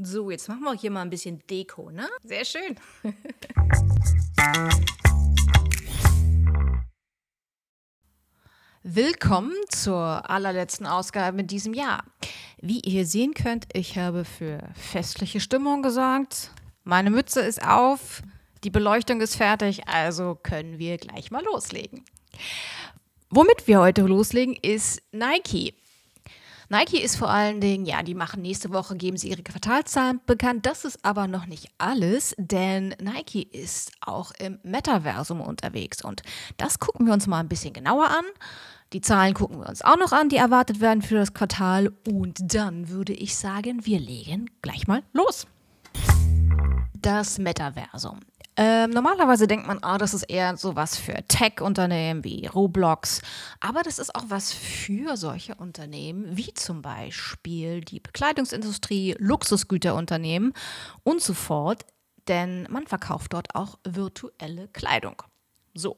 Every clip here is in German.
So, jetzt machen wir hier mal ein bisschen Deko, ne? Sehr schön. Willkommen zur allerletzten Ausgabe in diesem Jahr. Wie ihr sehen könnt, ich habe für festliche Stimmung gesorgt. Meine Mütze ist auf, die Beleuchtung ist fertig, also können wir gleich mal loslegen. Womit wir heute loslegen, ist Nike. Nike ist vor allen Dingen, ja, die machen nächste Woche, geben sie ihre Quartalszahlen bekannt. Das ist aber noch nicht alles, denn Nike ist auch im Metaversum unterwegs. Und das gucken wir uns mal ein bisschen genauer an. Die Zahlen gucken wir uns auch noch an, die erwartet werden für das Quartal. Und dann würde ich sagen, wir legen gleich mal los. Das Metaversum ähm, normalerweise denkt man, ah, das ist eher so was für Tech-Unternehmen wie Roblox, aber das ist auch was für solche Unternehmen wie zum Beispiel die Bekleidungsindustrie, Luxusgüterunternehmen und so fort, denn man verkauft dort auch virtuelle Kleidung. So.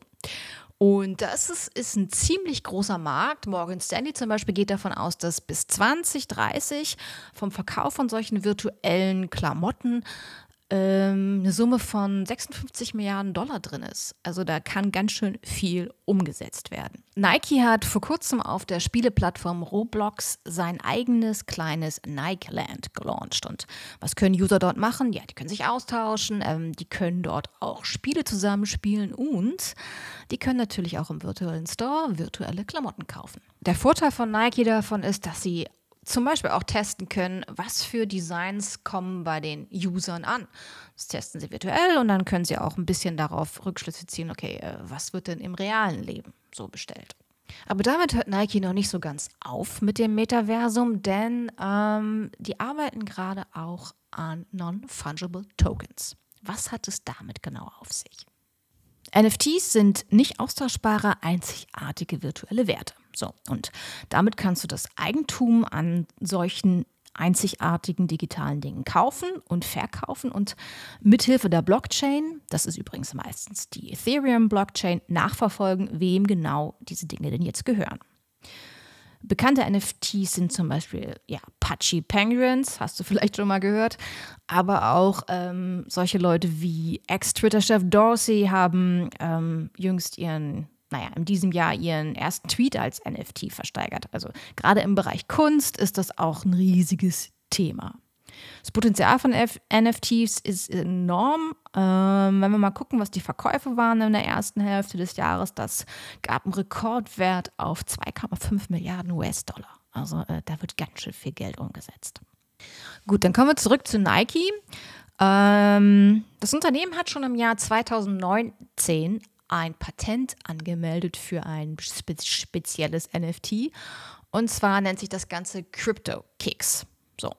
Und das ist, ist, ein ziemlich großer Markt. Morgan Stanley zum Beispiel geht davon aus, dass bis 2030 vom Verkauf von solchen virtuellen Klamotten ähm, eine Summe von 56 Milliarden Dollar drin ist. Also da kann ganz schön viel umgesetzt werden. Nike hat vor kurzem auf der Spieleplattform Roblox sein eigenes kleines Nike Land gelauncht. Und was können User dort machen? Ja, die können sich austauschen, ähm, die können dort auch Spiele zusammenspielen und die können natürlich auch im virtuellen Store virtuelle Klamotten kaufen. Der Vorteil von Nike davon ist, dass sie zum Beispiel auch testen können, was für Designs kommen bei den Usern an. Das testen sie virtuell und dann können sie auch ein bisschen darauf Rückschlüsse ziehen, okay, äh, was wird denn im realen Leben so bestellt. Aber damit hört Nike noch nicht so ganz auf mit dem Metaversum, denn ähm, die arbeiten gerade auch an Non-Fungible Tokens. Was hat es damit genau auf sich? NFTs sind nicht austauschbare, einzigartige virtuelle Werte. So, und damit kannst du das Eigentum an solchen einzigartigen digitalen Dingen kaufen und verkaufen und mithilfe der Blockchain, das ist übrigens meistens die Ethereum Blockchain, nachverfolgen, wem genau diese Dinge denn jetzt gehören. Bekannte NFTs sind zum Beispiel ja, Pachi Penguins, hast du vielleicht schon mal gehört, aber auch ähm, solche Leute wie Ex-Twitter-Chef Dorsey haben ähm, jüngst ihren naja, in diesem Jahr ihren ersten Tweet als NFT versteigert. Also gerade im Bereich Kunst ist das auch ein riesiges Thema. Das Potenzial von F NFTs ist enorm. Ähm, wenn wir mal gucken, was die Verkäufe waren in der ersten Hälfte des Jahres, das gab einen Rekordwert auf 2,5 Milliarden US-Dollar. Also äh, da wird ganz schön viel Geld umgesetzt. Gut, dann kommen wir zurück zu Nike. Ähm, das Unternehmen hat schon im Jahr 2019 ein Patent angemeldet für ein spe spezielles NFT. Und zwar nennt sich das Ganze Crypto Kicks. So.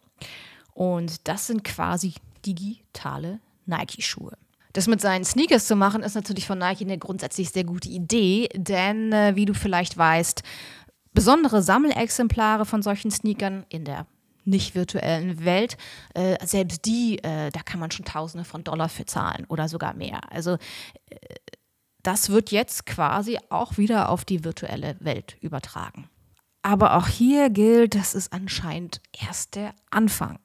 Und das sind quasi digitale Nike-Schuhe. Das mit seinen Sneakers zu machen, ist natürlich von Nike eine grundsätzlich sehr gute Idee, denn äh, wie du vielleicht weißt, besondere Sammelexemplare von solchen Sneakern in der nicht virtuellen Welt, äh, selbst die, äh, da kann man schon Tausende von Dollar für zahlen oder sogar mehr. Also äh, das wird jetzt quasi auch wieder auf die virtuelle Welt übertragen. Aber auch hier gilt, das ist anscheinend erst der Anfang.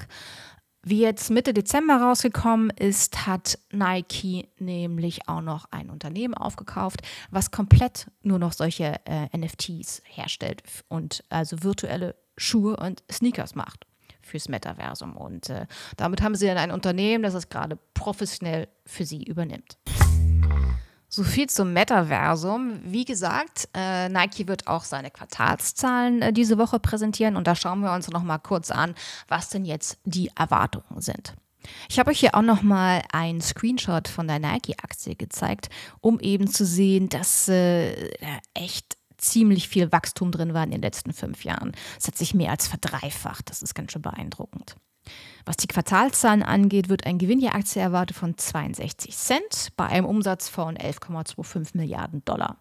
Wie jetzt Mitte Dezember rausgekommen ist, hat Nike nämlich auch noch ein Unternehmen aufgekauft, was komplett nur noch solche äh, NFTs herstellt und also virtuelle Schuhe und Sneakers macht fürs Metaversum. Und äh, damit haben sie dann ein Unternehmen, das das gerade professionell für sie übernimmt. So viel zum Metaversum. Wie gesagt, äh, Nike wird auch seine Quartalszahlen äh, diese Woche präsentieren und da schauen wir uns noch mal kurz an, was denn jetzt die Erwartungen sind. Ich habe euch hier auch noch mal einen Screenshot von der Nike-Aktie gezeigt, um eben zu sehen, dass äh, echt ziemlich viel Wachstum drin war in den letzten fünf Jahren. Es hat sich mehr als verdreifacht. Das ist ganz schön beeindruckend. Was die Quartalszahlen angeht, wird ein Gewinn je Aktie erwartet von 62 Cent bei einem Umsatz von 11,25 Milliarden Dollar.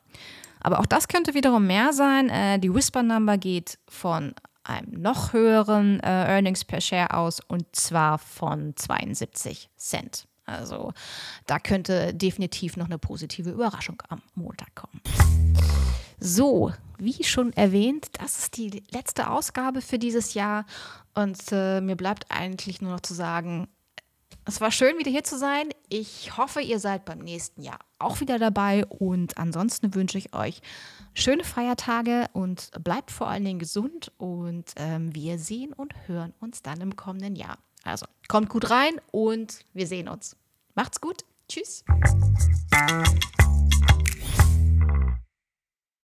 Aber auch das könnte wiederum mehr sein. Äh, die Whisper Number geht von einem noch höheren äh, Earnings per Share aus und zwar von 72 Cent. Also da könnte definitiv noch eine positive Überraschung am Montag kommen. So, wie schon erwähnt, das ist die letzte Ausgabe für dieses Jahr. Und äh, mir bleibt eigentlich nur noch zu sagen, es war schön, wieder hier zu sein. Ich hoffe, ihr seid beim nächsten Jahr auch wieder dabei. Und ansonsten wünsche ich euch schöne Feiertage und bleibt vor allen Dingen gesund. Und ähm, wir sehen und hören uns dann im kommenden Jahr. Also kommt gut rein und wir sehen uns. Macht's gut. Tschüss.